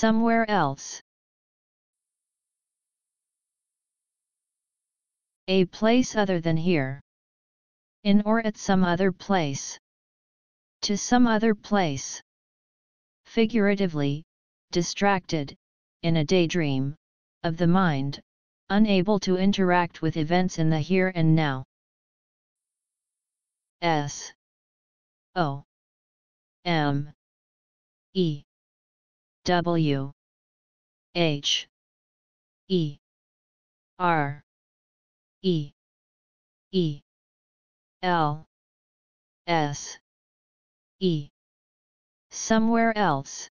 somewhere else. A place other than here. In or at some other place. To some other place. Figuratively, distracted, in a daydream, of the mind, unable to interact with events in the here and now. S O M E W H E R E E L S E somewhere else